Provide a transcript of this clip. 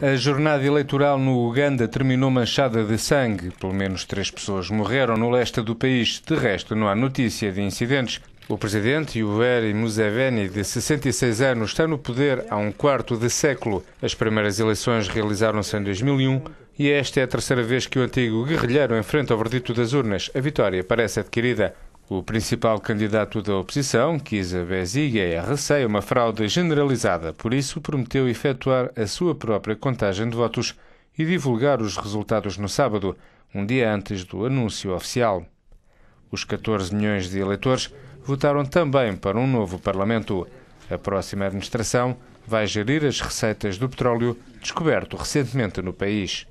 A jornada eleitoral no Uganda terminou manchada de sangue. Pelo menos três pessoas morreram no leste do país. De resto, não há notícia de incidentes. O presidente Yoweri Museveni, de 66 anos, está no poder há um quarto de século. As primeiras eleições realizaram-se em 2001 e esta é a terceira vez que o antigo guerrilheiro enfrenta o verdito das urnas. A vitória parece adquirida. O principal candidato da oposição, Kisa Beziga, é receia uma fraude generalizada, por isso prometeu efetuar a sua própria contagem de votos e divulgar os resultados no sábado, um dia antes do anúncio oficial. Os 14 milhões de eleitores votaram também para um novo Parlamento. A próxima administração vai gerir as receitas do petróleo descoberto recentemente no país.